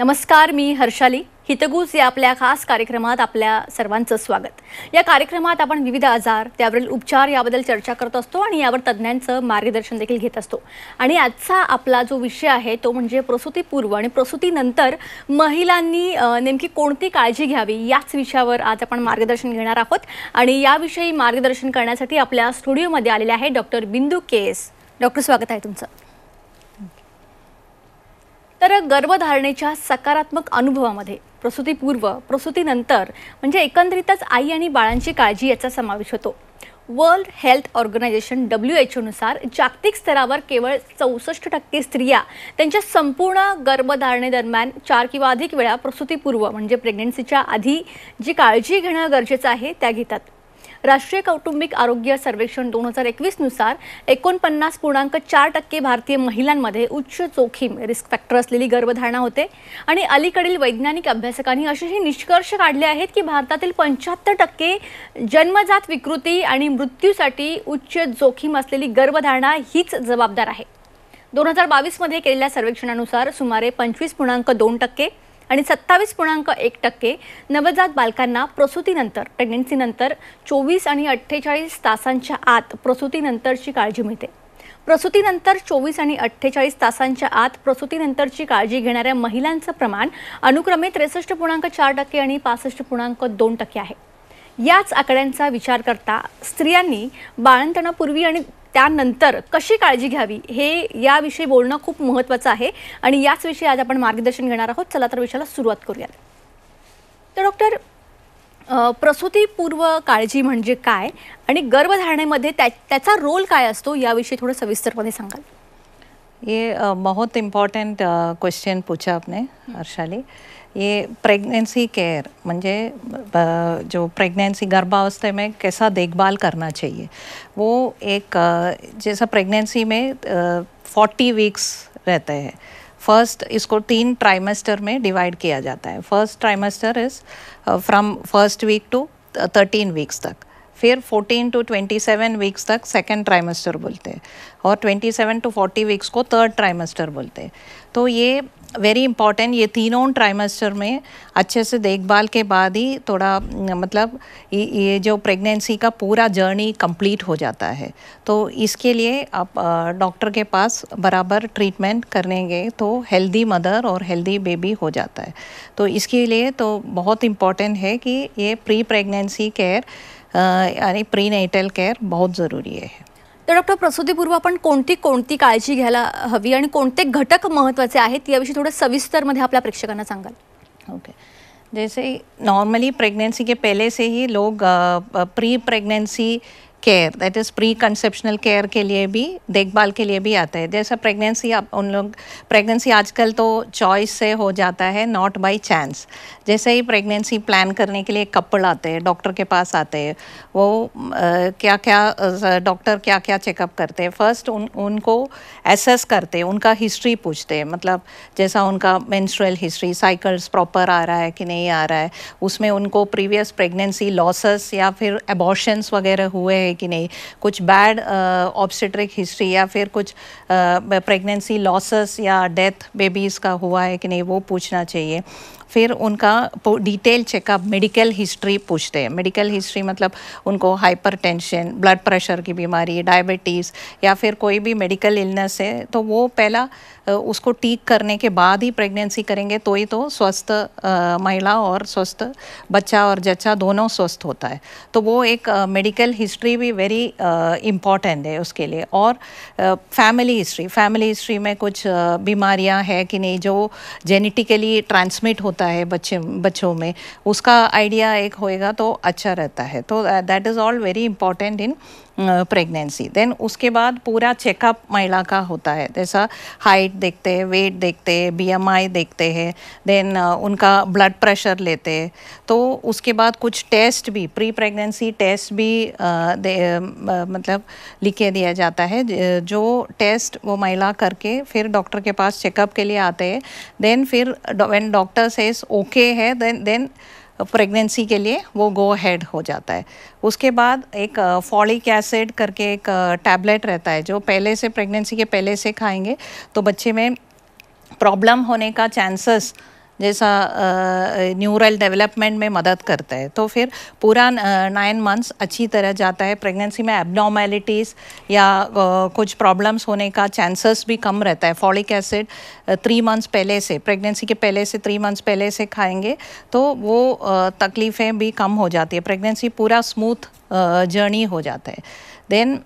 नमस्कार मी हर्षाली हितगुज या आपल्या खास कार्यक्रमात आपल्या सर्वांचं स्वागत या कार्यक्रमात आपण विविध आजार त्यावरील उपचार याबद्दल चर्चा करत असतो आणि यावर तज्ज्ञांचं मार्गदर्शन देखील घेत असतो आणि आजचा आपला जो विषय आहे तो म्हणजे प्रसूतीपूर्व आणि प्रसूतीनंतर महिलांनी नेमकी कोणती काळजी घ्यावी याच विषयावर आज आपण मार्गदर्शन घेणार आहोत आणि याविषयी मार्गदर्शन करण्यासाठी आपल्या स्टुडिओमध्ये आलेले आहे डॉक्टर बिंदू एस डॉक्टर स्वागत आहे तुमचं तर गर्भधारणेच्या सकारात्मक अनुभवामध्ये प्रसूतीपूर्व प्रसूतीनंतर म्हणजे एकंदरीतच आई आणि बाळांची काळजी याचा समावेश होतो world health organisation W H ओनुसार जागतिक स्तरावर केवळ चौसष्ट टक्के स्त्रिया त्यांच्या संपूर्ण गर्भधारणेदरम्यान चार किंवा अधिक वेळा प्रसूतीपूर्व म्हणजे प्रेग्नेन्सीच्या आधी जी काळजी घेणं गरजेचं आहे त्या घेतात राष्ट्रीय कौटुंबिक आरोग्य सर्वेक्षण दोन हजार एकवीसनुसार एकोणपन्नास पूर्णांक चार टक्के भारतीय महिलांमध्ये उच्च जोखीम रिस्क फॅक्टर असलेली गर्भधारणा होते आणि अलीकडील वैज्ञानिक अभ्यासकांनी असेही निष्कर्ष काढले आहेत की भारतातील पंच्याहत्तर टक्के जन्मजात विकृती आणि मृत्यूसाठी उच्च जोखीम असलेली गर्भधारणा हीच जबाबदार आहे दोन हजार बावीसमध्ये केलेल्या सर्वेक्षणानुसार सुमारे पंचवीस पूर्णांक दोन टक्के आणि सत्तावीस पूर्णांक एक टक्के नवजात बालकांना प्रसूतीनंतर प्रेग्नन्सीनंतर चोवीस आणि अठ्ठेचाळीस तासांच्या आत प्रसूतीनंतरची काळजी मिळते प्रसूतीनंतर चोवीस आणि अठ्ठेचाळीस तासांच्या आत प्रसूतीनंतरची काळजी घेणाऱ्या महिलांचं प्रमाण अनुक्रमे त्रेसष्ट पूर्णांक चार टक्के आणि पासष्ट पूर्णांक दोन टक्के आहे याच आकड्यांचा विचार करता स्त्रियांनी बाळंतणापूर्वी आणि त्यानंतर कशी काळजी घ्यावी हे याविषयी बोलणं खूप महत्त्वाचं आहे आणि याच विषयी आज आपण मार्गदर्शन घेणार आहोत चला तर विषयाला सुरुवात करूया तर डॉक्टर प्रसूतीपूर्व काळजी म्हणजे काय आणि गर्भधारणेमध्ये त्या त्याचा रोल काय असतो याविषयी थोडं सविस्तरपणे सांगाल हे बहुत इम्पॉर्टंट क्वेश्चन पूछा आपने अर्शाली ये प्रेगनेंसी केयर मुझे जो प्रेगनेंसी गर्भावस्था में कैसा देखभाल करना चाहिए वो एक जैसा प्रेगनेंसी में फोर्टी वीक्स रहते हैं फर्स्ट इसको तीन ट्राइमेस्टर में डिवाइड किया जाता है first trimester is from first week to thirteen weeks तक फिर fourteen to twenty seven weeks तक सेकेंड ट्राइमेस्टर बोलते हैं और सेवन टू फोर्टी वीक्स को थर्ड ट्राइमेस्टर बोलते हैं तो ये वेरी इम्पॉर्टेंट ये तीनों ट्राइमेस्टर में अच्छे से देखभाल के बाद ही थोड़ा मतलब ये जो प्रेगनेंसी का पूरा जर्नी कंप्लीट हो जाता है तो इसके लिए आप डॉक्टर के पास बराबर ट्रीटमेंट करेंगे तो हेल्दी मदर और हेल्दी बेबी हो जाता है तो इसके लिए तो बहुत इम्पॉर्टेंट है कि ये प्री प्रेगनेंसी केयर यानी प्री नेटल केयर बहुत ज़रूरी है तर डॉक्टर प्रसूतीपूर्व आपण कोणती कोणती काळजी घ्यायला हवी आणि कोणते घटक महत्त्वाचे आहेत याविषयी थोडं सविस्तरमध्ये आपल्या प्रेक्षकांना सांगाल ओके जैसे नॉर्मली प्रेगनेंसी के पहले से ही लोग pre pregnancy care that is preconceptional care के लिए भी देखभाल के लिए भी आता है जैसा प्रेगनेंसी आप उन लोग प्रेगनेंसी आजकल तो चॉइस से हो जाता है नॉट बाय चांस जैसे ही प्रेगनेंसी प्लान करने के लिए कपल आते हैं डॉक्टर के पास आते हैं वो आ, क्या क्या डॉक्टर क्या क्या चेकअप करते हैं फर्स्ट उन उनको एसेस करते हैं उनका हिस्ट्री पूछते हैं मतलब जैसा उनका मेंस्ट्रुअल हिस्ट्री साइकिल्स प्रॉपर आ रहा है कि नहीं आ रहा है उसमें उनको प्रीवियस प्रेगनेंसी लॉसेस या फिर एबॉर्शंस वगैरह हुए हैं है कि नहीं कुछ बैड ऑब्स्टेट्रिक हिस्ट्री या फिर कुछ प्रेगनेंसी uh, लॉसेस या डेथ बेबीज़ का हुआ है कि नहीं वो पूछना चाहिए फिर उनका डिटेल चेकअप मेडिकल हिस्ट्री पूछते हैं मेडिकल हिस्ट्री मतलब उनको हाइपरटेंशन ब्लड प्रेशर की बीमारी डायबिटीज़ या फिर कोई भी मेडिकल इलनेस है तो वो पहला उसको ठीक करने के बाद ही प्रेगनेंसी करेंगे तो ही तो स्वस्थ महिला और स्वस्थ बच्चा और जच्चा दोनों स्वस्थ होता है तो वो एक मेडिकल हिस्ट्री भी वेरी इम्पॉर्टेंट है उसके लिए और फैमिली हिस्ट्री फैमिली हिस्ट्री में कुछ बीमारियां हैं कि नहीं जो जेनेटिकली ट्रांसमिट होती होता है बच्चे बच्चों में उसका आइडिया एक होएगा तो अच्छा रहता है तो that is all very important in pregnancy then उसके बाद पूरा चेकअप महिला का होता है जैसा हाइट देखते हैं वेट देखते हैं बीएमआई देखते हैं देन उनका ब्लड प्रेशर लेते हैं तो उसके बाद कुछ टेस्ट भी प्री प्रेगनेंसी टेस्ट भी दे, मतलब लिखे दिया जाता है जो टेस्ट वो महिला करके फिर डॉक्टर के पास चेकअप के लिए आते हैं देन फिर वेन डॉक्टर सेज ओके है देन देन प्रेगनेंसी के लिए वो गो हेड हो जाता है उसके बाद एक फॉलिक एसिड करके एक टैबलेट रहता है जो पहले से प्रेगनेंसी के पहले से खाएंगे तो बच्चे में प्रॉब्लम होने का चांसेस जैसा न्यूरल डेवलपमेंट में मदद करता है तो फिर पूरा नाइन मंथ्स अच्छी तरह जाता है प्रेगनेंसी में एबनॉर्मेलिटीज़ या कुछ प्रॉब्लम्स होने का चांसेस भी कम रहता है फॉलिक एसिड थ्री मंथ्स पहले से प्रेगनेंसी के पहले से थ्री मंथ्स पहले से खाएंगे तो वो तकलीफ़ें भी कम हो जाती है प्रेगनेंसी पूरा स्मूथ जर्नी हो जाता है then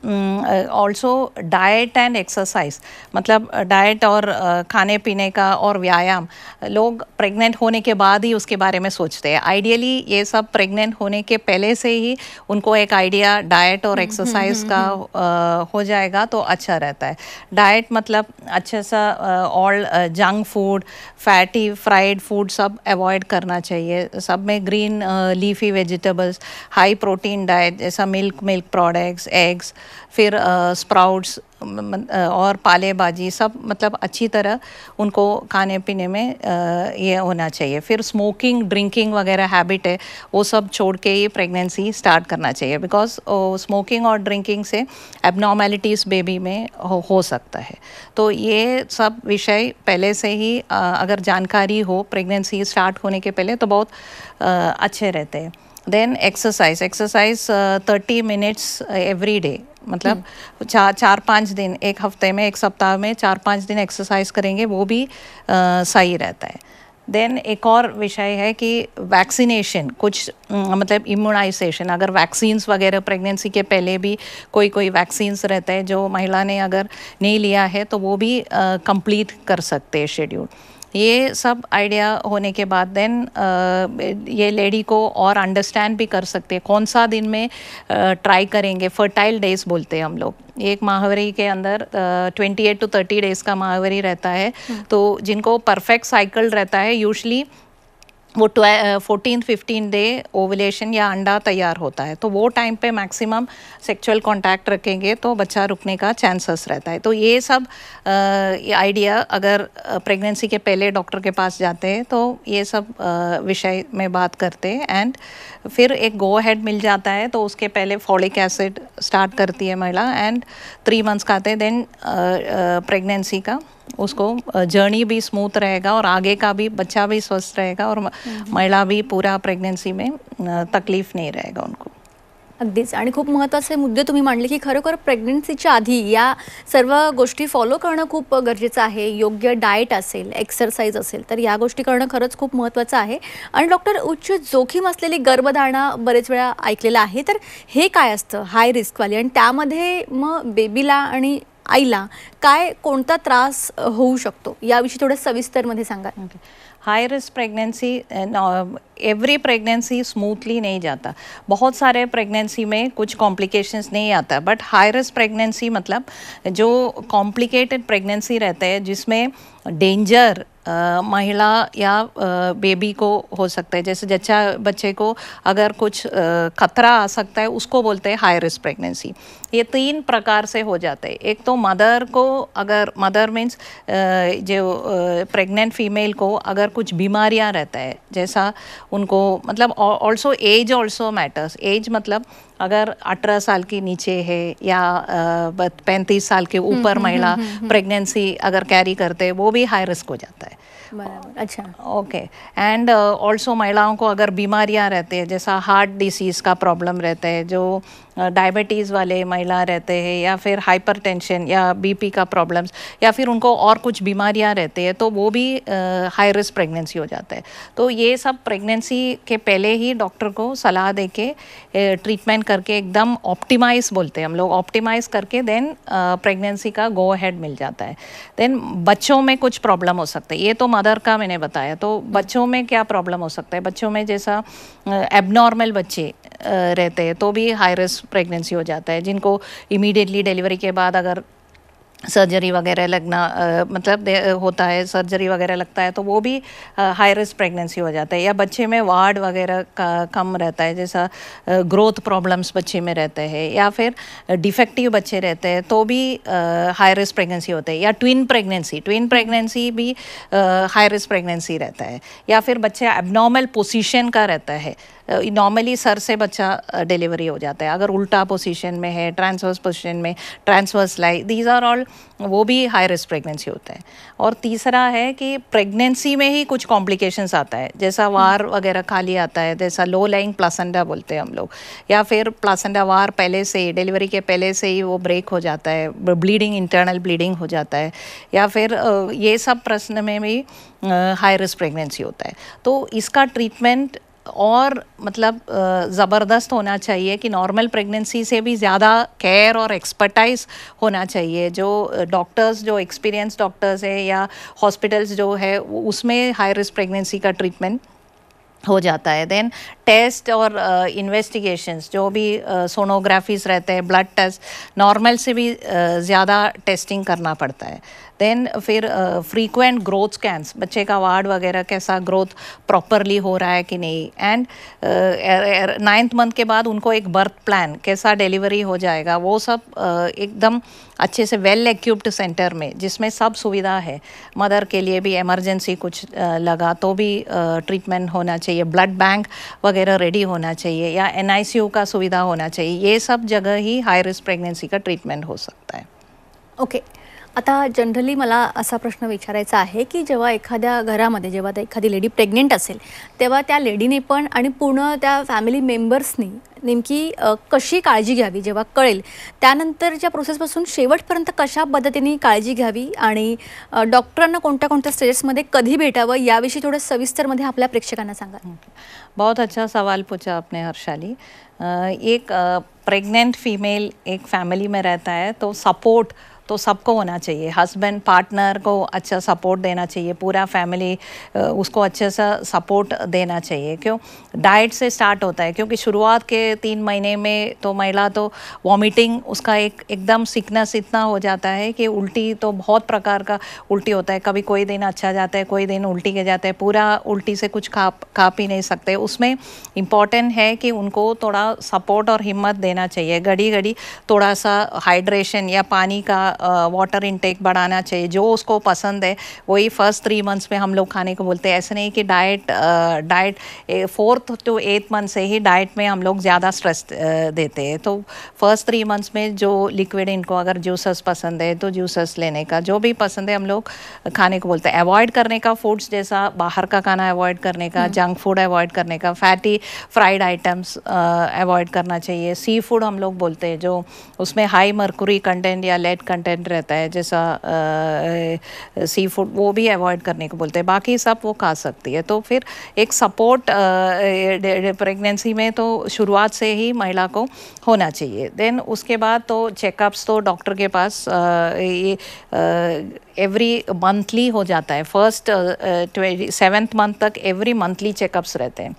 also diet and exercise मतलब डाइट uh, और uh, खाने पीने का और व्यायाम लोग प्रेग्नेंट होने के बाद ही उसके बारे में सोचते हैं आइडियली ये सब प्रेग्नेंट होने के पहले से ही उनको एक आइडिया डाइट और एक्सरसाइज हम्म, हम्म, हम्म, का uh, हो जाएगा तो अच्छा रहता है डाइट मतलब अच्छे सा all junk food fatty fried food सब अवॉइड करना चाहिए सब में green leafy vegetables high protein diet जैसा milk milk products egg eggs फिर स्प्राउट्स और पाले बाजी सब मतलब अच्छी तरह उनको खाने पीने में ये होना चाहिए फिर स्मोकिंग ड्रिंकिंग वगैरह हैबिट है वो सब छोड़ के ये प्रेगनेंसी स्टार्ट करना चाहिए बिकॉज स्मोकिंग और ड्रिंकिंग से एबनॉर्मेलिटीज़ बेबी में हो, हो सकता है तो ये सब विषय पहले से ही अगर जानकारी हो प्रेगनेंसी स्टार्ट होने के पहले तो बहुत अच्छे रहते हैं then exercise exercise thirty minutes every day मतलब चार चार पाँच दिन एक हफ्ते में एक सप्ताह में चार पाँच दिन एक्सरसाइज करेंगे वो भी uh, सही रहता है देन एक और विषय है कि वैक्सीनेशन कुछ mm, मतलब इम्यूनाइजेशन अगर वैक्सीन्स वगैरह प्रेगनेंसी के पहले भी कोई कोई वैक्सीन्स रहते हैं जो महिला ने अगर नहीं लिया है तो वो भी कंप्लीट uh, कर सकते हैं शेड्यूल ये सब आइडिया होने के बाद देन ये लेडी को और अंडरस्टैंड भी कर सकते हैं कौन सा दिन में ट्राई करेंगे फर्टाइल डेज बोलते हैं हम लोग एक माहवरी के अंदर twenty eight to thirty days का माहवरी रहता है हम्म। तो जिनको परफेक्ट साइकिल रहता है यूजली वो ट्वे फोर्टीन फिफ्टीन डे ओवलेशन या अंडा तैयार होता है तो वो टाइम पे मैक्सिमम सेक्सुअल कांटेक्ट रखेंगे तो बच्चा रुकने का चांसेस रहता है तो ये सब आइडिया अगर प्रेगनेंसी के पहले डॉक्टर के पास जाते हैं तो ये सब विषय में बात करते हैं एंड फिर एक गो हेड मिल जाता है तो उसके पहले फॉलिक एसिड स्टार्ट करती है महिला एंड थ्री मंथ्स का आते हैं देन प्रेगनेंसी का उसको जर्नी भी स्मूथ रहेगा और आगे का भी बच्चा भी स्वस्थ रहेगा और हम्म। महिला भी पूरा प्रेगनेंसी में तकलीफ़ नहीं रहेगा उनको अगदीच आणि खूप महत्त्वाचे मुद्दे तुम्ही मांडले की खरोखर प्रेग्नन्सीच्या आधी या सर्व गोष्टी फॉलो करणं खूप गरजेचं आहे योग्य डाएट असेल एक्सरसाइज असेल तर या गोष्टी करणं खरंच खूप महत्त्वाचं आहे आणि डॉक्टर उच्च जोखीम असलेली गर्भधारणा बरेच वेळा ऐकलेलं आहे तर हे काय असतं हाय रिस्कवाली आणि त्यामध्ये मग बेबीला आणि आईला काय कोणता त्रास होऊ शकतो याविषयी थोडं सविस्तरमध्ये सांगा okay. High risk pregnancy every pregnancy smoothly नहीं जाता बहुत सारे प्रेगनेंसी में कुछ कॉम्प्लिकेशंस नहीं आता बट हाई रिस्क प्रेगनेंसी मतलब जो कॉम्प्लिकेटेड प्रेगनेंसी रहते है जिसमें डेंजर uh, महिला या बेबी uh, को हो सकता है जैसे जच्चा बच्चे को अगर कुछ uh, खतरा आ सकता है उसको बोलते हैं हाई रिस्क प्रेगनेंसी ये तीन प्रकार से हो जाते हैं एक तो मदर को अगर मदर मीन्स जो प्रेग्नेंट फीमेल को अगर कुछ बीमारियां रहता है जैसा उनको मतलब also age also matters age मतलब अगर 18 साल की नीचे है या पैंतीस साल के हम्म, ऊपर हम्म, महिला प्रेगनेंसी हम्म, अगर कैरी करते हैं वो भी हाई रिस्क हो जाता है अच्छा ओके एंड ऑल्सो महिलाओं को अगर बीमारियां रहती है जैसा हार्ट डिसीज़ का प्रॉब्लम रहता है जो डायबिटीज़ वाले महिला रहते हैं या फिर हाइपरटेंशन या बीपी का प्रॉब्लम्स या फिर उनको और कुछ बीमारियां रहती है तो वो भी हाई रिस्क प्रेगनेंसी हो जाता है तो ये सब प्रेगनेंसी के पहले ही डॉक्टर को सलाह दे के ट्रीटमेंट करके एकदम ऑप्टिमाइज बोलते हैं हम लोग ऑप्टिमाइज करके देन प्रेगनेंसी का गो हैड मिल जाता है देन बच्चों में कुछ प्रॉब्लम हो सकता है ये तो मदर का मैंने बताया तो बच्चों में क्या प्रॉब्लम हो सकता है बच्चों में जैसा एबनॉर्मल बच्चे रहते हैं तो भी हाई रिस्क प्रेगनेंसी हो जाता है जिनको इमीडिएटली डिलीवरी के बाद अगर सर्जरी वगैरह लगना आ, मतलब होता है सर्जरी वगैरह लगता है तो वो भी हाई रिस्क प्रेगनेंसी हो जाता है या बच्चे में वार्ड वगैरह का कम रहता है जैसा ग्रोथ प्रॉब्लम्स बच्चे में रहते हैं या फिर डिफेक्टिव बच्चे रहते हैं तो भी हाई रिस्क प्रेगनेंसी होते हैं या ट्विन प्रेगनेंसी ट्विन प्रेगनेंसी भी हाई रिस्क प्रेगनेंसी रहता है या फिर बच्चे एबनॉर्मल पोजिशन का रहता है नॉर्मली सर से बच्चा डिलीवरी हो जाता है अगर उल्टा पोजीशन में है ट्रांसवर्स पोजीशन में transverse like these are all वो भी हाई रिस्क प्रेगनेंसी होता है और तीसरा है कि प्रेगनेंसी में ही कुछ कॉम्प्लिकेशंस आता है जैसा हम्म। वार वगैरह खाली आता है जैसा लो लाइंग प्लासेंडा बोलते हैं हम लोग या फिर प्लासेंडा वार पहले से ही डिलीवरी के पहले से ही वो ब्रेक हो जाता है ब्लीडिंग इंटरनल ब्लीडिंग हो जाता है या फिर ये सब प्रश्न में भी हाई रिस्क प्रेगनेंसी होता है तो इसका ट्रीटमेंट और मतलब ज़बरदस्त होना चाहिए कि नॉर्मल प्रेगनेंसी से भी ज़्यादा केयर और एक्सपर्टाइज होना चाहिए जो डॉक्टर्स जो एक्सपीरियंस डॉक्टर्स है या हॉस्पिटल्स जो है उसमें हाई रिस्क प्रेगनेंसी का ट्रीटमेंट हो जाता है देन टेस्ट और इन्वेस्टिगेशंस uh, जो भी सोनोग्राफीज uh, रहते हैं ब्लड टेस्ट नॉर्मल से भी uh, ज़्यादा टेस्टिंग करना पड़ता है देन फिर फ्रीक्वेंट ग्रोथ स्कैंस बच्चे का वार्ड वगैरह कैसा ग्रोथ प्रॉपरली हो रहा है कि नहीं एंड नाइन्थ मंथ के बाद उनको एक बर्थ प्लान कैसा डिलीवरी हो जाएगा वो सब uh, एकदम अच्छे से वेल एक्यूप्ड सेंटर में जिसमें सब सुविधा है मदर के लिए भी एमरजेंसी कुछ uh, लगा तो भी ट्रीटमेंट uh, होना चाहिए ब्लड बैंक वगैरह रेडी होना चाहिए या एन का सुविधा होना चाहिए ये सब जगह ही हाई रिस्क प्रेगनेंसी का ट्रीटमेंट हो सकता है ओके okay. आता जनरली मला असा प्रश्न विचारायचा आहे की जेव्हा एखाद्या घरामध्ये जेव्हा एखादी लेडी प्रेग्नेंट असेल तेव्हा त्या लेडीने पण आणि पूर्ण त्या फॅमिली मेंबर्सनी नेमकी कशी काळजी घ्यावी जेव्हा कळेल त्यानंतरच्या प्रोसेसपासून शेवटपर्यंत कशा पद्धतीने काळजी घ्यावी आणि डॉक्टरांना कोणत्या कोणत्या स्टेजेसमध्ये कधी भेटावं याविषयी थोडं सविस्तरमध्ये आपल्या प्रेक्षकांना सांगा बहुत अच्छा सवाल पूछा आपने हर्षाली एक प्रेग्नेंट फीमेल एक फॅमिलीमध्ये में रहता तो सपोर्ट तो सबको होना चाहिए हस्बैंड पार्टनर को अच्छा सपोर्ट देना चाहिए पूरा फैमिली उसको अच्छे सा सपोर्ट देना चाहिए क्यों डाइट से स्टार्ट होता है क्योंकि शुरुआत के तीन महीने में तो महिला तो वॉमिटिंग उसका एक एकदम सिकनेस इतना हो जाता है कि उल्टी तो बहुत प्रकार का उल्टी होता है कभी कोई दिन अच्छा जाता है कोई दिन उल्टी के जाता है पूरा उल्टी से कुछ खा खा पी नहीं सकते उसमें इम्पॉर्टेंट है कि उनको थोड़ा सपोर्ट और हिम्मत देना चाहिए घड़ी घड़ी थोड़ा सा हाइड्रेशन या पानी का वाटर इनटेक बढ़ाना चाहिए जो उसको पसंद है वही फर्स्ट थ्री मंथ्स में हम लोग खाने को बोलते हैं ऐसे नहीं कि diet diet fourth to eighth month से ही डाइट में हम लोग ज़्यादा स्ट्रेस देते हैं तो फर्स्ट थ्री मंथ्स में जो लिक्विड इनको अगर जूसेस पसंद है तो जूसेस लेने का जो भी पसंद है हम लोग खाने को बोलते हैं अवॉइड करने का फूड्स जैसा बाहर का खाना अवॉइड करने का जंक फूड अवॉइड करने का फैटी फ्राइड आइटम्स अवॉइड करना चाहिए सी फूड हम लोग बोलते हैं जो उसमें हाई मर्कुरी कंटेंट या लेड कंटेंट कंटेंट रहता है जैसा सी फूड वो भी अवॉइड करने को बोलते हैं बाकी सब वो खा सकती है तो फिर एक सपोर्ट प्रेगनेंसी में तो शुरुआत से ही महिला को होना चाहिए देन उसके बाद तो चेकअप्स तो डॉक्टर के पास ये एवरी मंथली हो जाता है फर्स्ट सेवेंथ मंथ तक एवरी मंथली चेकअप्स रहते हैं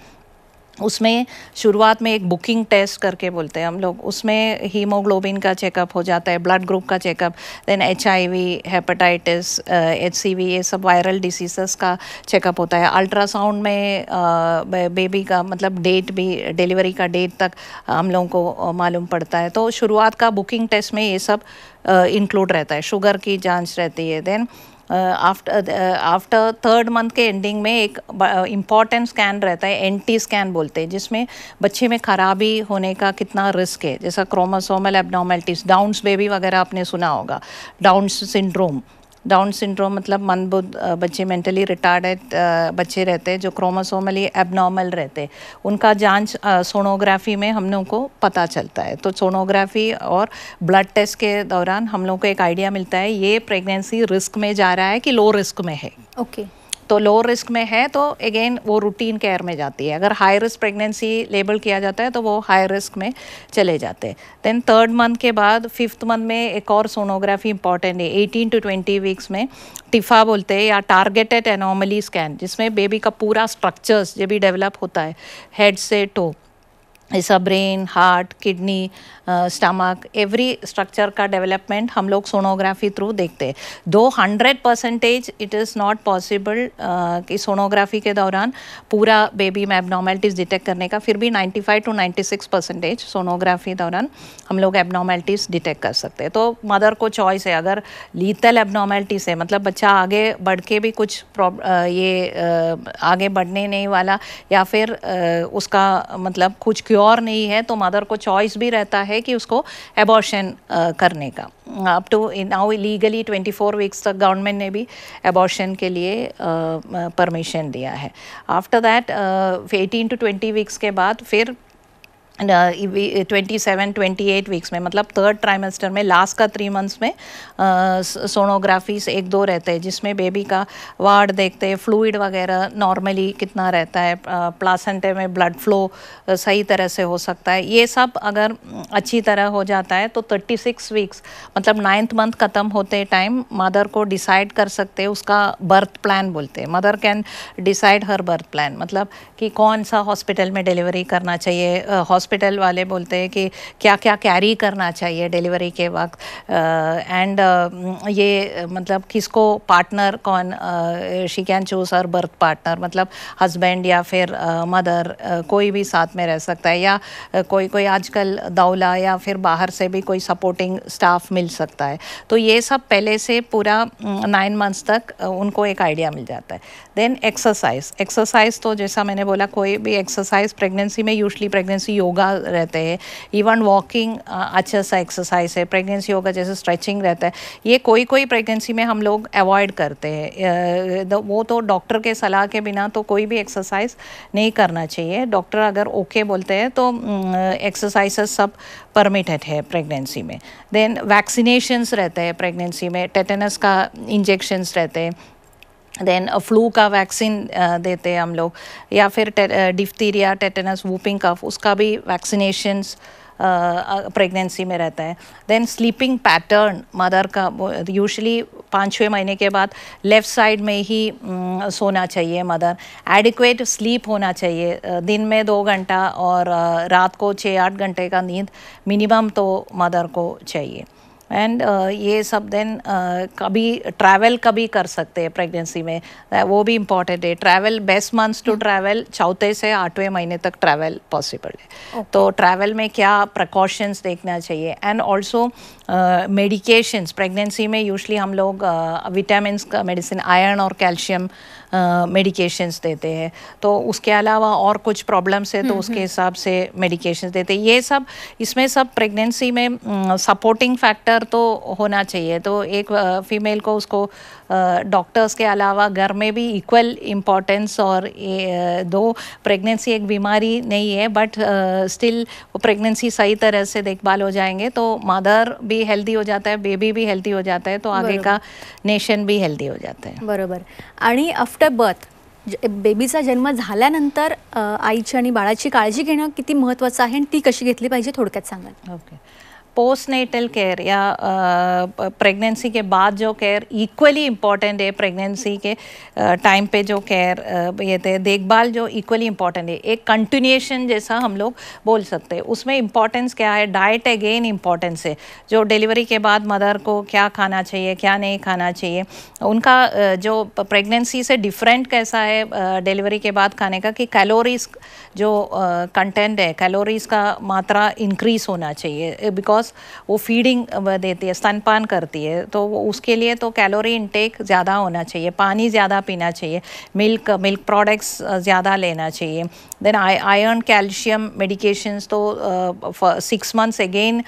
उसमें शुरुआत में एक बुकिंग टेस्ट करके बोलते हैं हम लोग उसमें हीमोग्लोबिन का चेकअप हो जाता है ब्लड ग्रुप का checkup then H hepatitis H ये सब वायरल डिसीजेस का चेकअप होता है अल्ट्रासाउंड में बेबी uh, का मतलब डेट भी डिलीवरी का डेट तक हम लोगों को uh, मालूम पड़ता है तो शुरुआत का बुकिंग टेस्ट में ये सब इंक्लूड uh, रहता है शुगर की जांच रहती है then after after third month के एंडिंग में एक इम्पॉर्टेंट स्कैन रहता है एंटी स्कैन बोलते हैं जिसमें बच्चे में खराबी होने का कितना रिस्क है जैसा क्रोमोसोमल एबनॉर्मेलिटीज़ डाउन्स बेबी वगैरह आपने सुना होगा डाउन्स सिंड्रोम डाउन सिंड्रोम मतलब बुद्ध बच्चे मेंटली रिटार्डेड बच्चे रहते हैं जो क्रोमोसोमली एबनॉर्मल रहते हैं उनका जांच सोनोग्राफी में हम लोग को पता चलता है तो सोनोग्राफी और ब्लड टेस्ट के दौरान हम लोग को एक आइडिया मिलता है ये प्रेगनेंसी रिस्क में जा रहा है कि लो रिस्क में है ओके okay. तो लो रिस्क में है तो अगेन वो रूटीन केयर में जाती है अगर हाई रिस्क प्रेगनेंसी लेबल किया जाता है तो वो हाई रिस्क में चले जाते हैं देन थर्ड मंथ के बाद फिफ्थ मंथ में एक और सोनोग्राफी इंपॉर्टेंट है एटीन टू ट्वेंटी वीक्स में टिफा बोलते हैं या टारगेटेड एनोमली स्कैन जिसमें बेबी का पूरा स्ट्रक्चर्स जो भी डेवलप होता है हेड से टो ऐसा brain heart kidney stomach every structure का डेवलपमेंट हम लोग सोनोग्राफी थ्रू देखते हैं दो hundred percentage it is not possible कि सोनोग्राफी के दौरान पूरा बेबी में एबनॉर्मेलिटीज़ डिटेक्ट करने का फिर भी ninety five to ninety six percentage sonography दौरान हम लोग एबनॉर्मेलिटीज़ डिटेक्ट कर सकते हैं तो मदर को चॉइस है अगर लीथल एबनॉर्मेलिटीज़ है मतलब बच्चा आगे बढ़ के भी कुछ ये आगे बढ़ने नहीं वाला या फिर उसका मतलब कुछ क्योर नहीं है तो मदर को चॉइस भी रहता है है कि उसको एबॉर्शन uh, करने का up to now legally 24 weeks तक गवर्नमेंट ने भी एबॉर्शन के लिए परमिशन uh, uh, दिया है after that eighteen to twenty weeks के बाद फिर twenty seven twenty eight weeks में मतलब थर्ड ट्राइमेस्टर में लास्ट का थ्री मंथ्स में सोनोग्राफीज एक दो रहते हैं जिसमें बेबी का वार्ड देखते हैं फ्लूड वगैरह नॉर्मली कितना रहता है प्लासेंटे में ब्लड फ्लो सही तरह से हो सकता है ये सब अगर अच्छी तरह हो जाता है तो थर्टी सिक्स वीक्स मतलब नाइन्थ मंथ ख़त्म होते टाइम मदर को डिसाइड कर सकते हैं उसका बर्थ प्लान बोलते हैं mother can decide her birth plan मतलब कि कौन सा हॉस्पिटल में डिलीवरी करना चाहिए हॉस्पिटल हॉस्पिटल वाले बोलते हैं कि क्या क्या कैरी करना चाहिए डिलीवरी के वक्त एंड ये मतलब किसको पार्टनर कौन she can choose her birth partner मतलब हस्बैंड या फिर मदर कोई भी साथ में रह सकता है या कोई कोई आजकल दौला या फिर बाहर से भी कोई सपोर्टिंग स्टाफ मिल सकता है तो ये सब पहले से पूरा नाइन मंथ्स तक उनको एक आइडिया मिल जाता है देन एक्सरसाइज एक्सरसाइज तो जैसा मैंने बोला कोई भी एक्सरसाइज प्रेगनेंसी में यूजली प्रेगनेंसी योगा योगा रहते हैं इवन वॉकिंग अच्छा सा एक्सरसाइज है प्रेगनेंसी योगा जैसे स्ट्रेचिंग रहता है ये कोई कोई प्रेगनेंसी में हम लोग अवॉइड करते हैं वो तो डॉक्टर के सलाह के बिना तो कोई भी एक्सरसाइज नहीं करना चाहिए डॉक्टर अगर ओके बोलते हैं तो एक्सरसाइजेस सब परमिटेड है प्रेगनेंसी में देन वैक्सीनेशंस रहते हैं प्रेगनेंसी में टेटनस का इंजेक्शन्स रहते हैं देन फ्लू का वैक्सीन देते हैं हम लोग या फिर डिफ्थीरिया टेटनस वूपिंग कफ उसका भी वैक्सीनेशंस प्रेगनेंसी uh, uh, में रहता है देन स्लीपिंग पैटर्न मदर का यूजली पाँच छः महीने के बाद लेफ़्ट साइड में ही mm, सोना चाहिए मदर एडिक्वेट स्लीप होना चाहिए uh, दिन में दो घंटा और रात को छः आठ घंटे का नींद मिनिमम तो मदर को चाहिए एंड uh, ये सब देन uh, कभी ट्रैवल कभी कर सकते हैं प्रेगनेंसी में uh, वो भी इम्पॉर्टेंट है travel best months to travel चौथे से आठवें महीने तक ट्रैवल पॉसिबल है तो ट्रैवल में क्या प्रकॉशंस देखना चाहिए एंड ऑल्सो मेडिकेशंस प्रेगनेंसी में यूजली हम लोग विटामिन का मेडिसिन आयरन और कैल्शियम मेडिकेशंस देते हैं तो उसके अलावा और कुछ प्रॉब्लम्स है तो हम्म, उसके हम्म। हिसाब से मेडिकेशंस देते हैं ये सब इसमें सब प्रेगनेंसी में सपोर्टिंग फैक्टर तो होना चाहिए तो एक फीमेल को उसको डॉक्टर्स के अलावा घर में भी इक्वल इम्पॉर्टेंस और दो प्रेगनेंसी एक बीमारी नहीं है बट स्टिल प्रेगनेंसी सही तरह से देखभाल हो जाएंगे तो मदर भी हेल्दी हो जाता है बेबी भी हेल्दी हो जाता है तो आगे का नेशन भी हेल्दी हो जाता है बरोबर आणि आफ्टर बर्थ बेबीचा जन्म झाल्यानंतर आईची आणि बाळाची काळजी घेणं किती महत्त्वाचं आहे आणि ती कशी घेतली पाहिजे थोडक्यात सांगाल ओके okay. पोस्टनेटल केयर या प्रेगनेंसी के बाद जो केयर इक्वली इम्पॉर्टेंट है प्रेगनेंसी के टाइम पे जो केयर ये थे देखभाल जो इक्वली इम्पॉर्टेंट है एक कंटिन्यूशन जैसा हम लोग बोल सकते हैं उसमें इम्पॉर्टेंस क्या है डाइट अगेन इम्पॉर्टेंस है जो डिलीवरी के बाद मदर को क्या खाना चाहिए क्या नहीं खाना चाहिए उनका जो प्रेगनेंसी से डिफरेंट कैसा है डिलीवरी के बाद खाने का कि कैलोरीज जो कंटेंट है कैलोरीज का मात्रा इंक्रीज होना चाहिए बिकॉज बिकॉज वो फीडिंग देती है स्तनपान करती है तो उसके लिए तो कैलोरी इनटेक ज़्यादा होना चाहिए पानी ज़्यादा पीना चाहिए मिल्क मिल्क प्रोडक्ट्स ज़्यादा लेना चाहिए देन आयरन कैल्शियम मेडिकेशंस तो सिक्स मंथ्स अगेन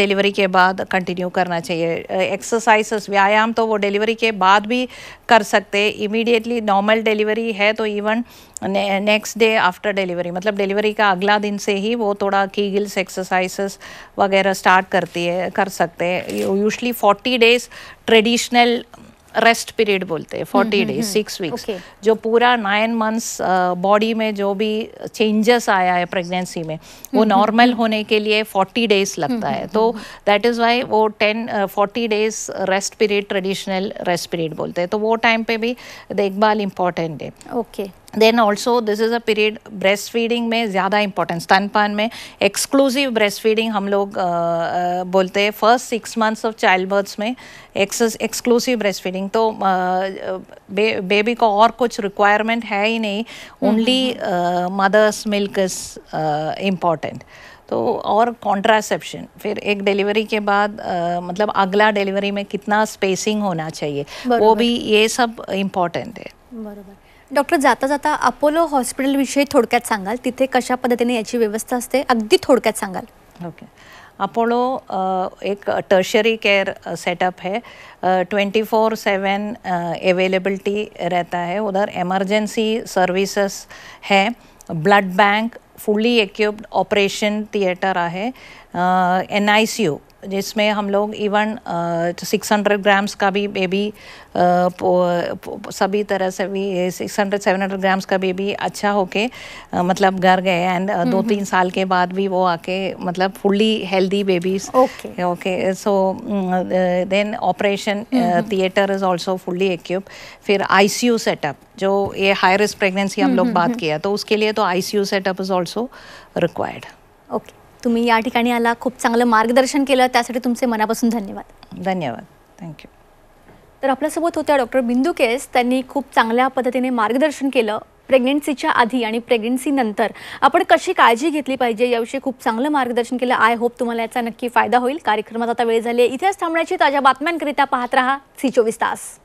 डिलीवरी के बाद कंटिन्यू करना चाहिए एक्सरसाइजेस व्यायाम तो वो डिलीवरी के बाद भी कर सकते इमीडिएटली नॉर्मल डिलीवरी है तो even next day after delivery मतलब डिलीवरी का अगला दिन से ही वो थोड़ा कीगिल्स एक्सरसाइजेस वगैरह स्टार्ट करती है कर सकते हैं usually forty days traditional rest period बोलते हैं फोर्टी डेज सिक्स वीक्स जो पूरा नाइन मंथ्स बॉडी में जो भी चेंजेस आया है प्रेगनेंसी में वो नॉर्मल हम्म, हम्म, हम्म। होने के लिए फोर्टी डेज लगता है तो दैट इज़ वाई वो ten forty days rest period traditional rest period बोलते हैं तो वो टाइम पे भी देखभाल इम्पॉर्टेंट है okay okay. Then also this is a period breast feeding में ज़्यादा इंपॉर्टेंस स्तनपान में एक्सक्लूसिव ब्रेस्ट फीडिंग हम लोग बोलते हैं first six months of child births में एक्सक्लूसिव ब्रेस्ट फीडिंग तो बेबी को और कुछ रिक्वायरमेंट है ही नहीं only mother's milk is important तो और कॉन्ट्रासेप्शन फिर एक डिलीवरी के बाद आ, मतलब अगला डिलीवरी में कितना स्पेसिंग होना चाहिए वो भी ये सब इम्पॉर्टेंट है बराबर डॉक्टर जाता जाता अपोलो हॉस्पिटलविषयी थोडक्यात सांगाल तिथे कशा पद्धतीने याची व्यवस्था असते अगदी थोडक्यात सांगाल ओके अपोलो एक टर्शरी केअर सेटअप है ट्वेंटी फोर सेवन एवेलेबिलिटी रहता है उधर इमरजेंसी सर्विसेस है blood bank fully equipped operation theatre आहे एन आय सी यू जिसमें हम लोग इवन सिक्स हंड्रेड ग्राम्स का भी बेबी सभी तरह से भी six hundred seven hundred grams का बेबी अच्छा होके मतलब घर गए एंड दो हम्म, हम्म। तीन साल के बाद भी वो आके मतलब fully healthy babies okay okay so then operation theatre is also fully equip फिर आईसीयू सेटअप जो ये हाई रिस्क प्रेगनेंसी हम हम्म, लोग बात किया तो उसके लिए तो ICU setup is also required okay तुम्ही या ठिकाणी आला खूप चांगलं मार्गदर्शन केलं त्यासाठी तुमचे मनापासून धन्यवाद धन्यवाद थँक्यू तर आपल्यासोबत होत्या डॉक्टर बिंदू केस त्यांनी खूप चांगल्या पद्धतीने मार्गदर्शन केलं प्रेग्नेन्सीच्या आधी आणि प्रेग्नन्सीनंतर आपण कशी काळजी घेतली पाहिजे याविषयी खूप चांगलं मार्गदर्शन केलं आय होप तुम्हाला याचा नक्की फायदा होईल कार्यक्रमात आता वेळ झाली इतिहास थांबण्याची ताज्या बातम्यांकरिता पाहत रहा सी चोवीस तास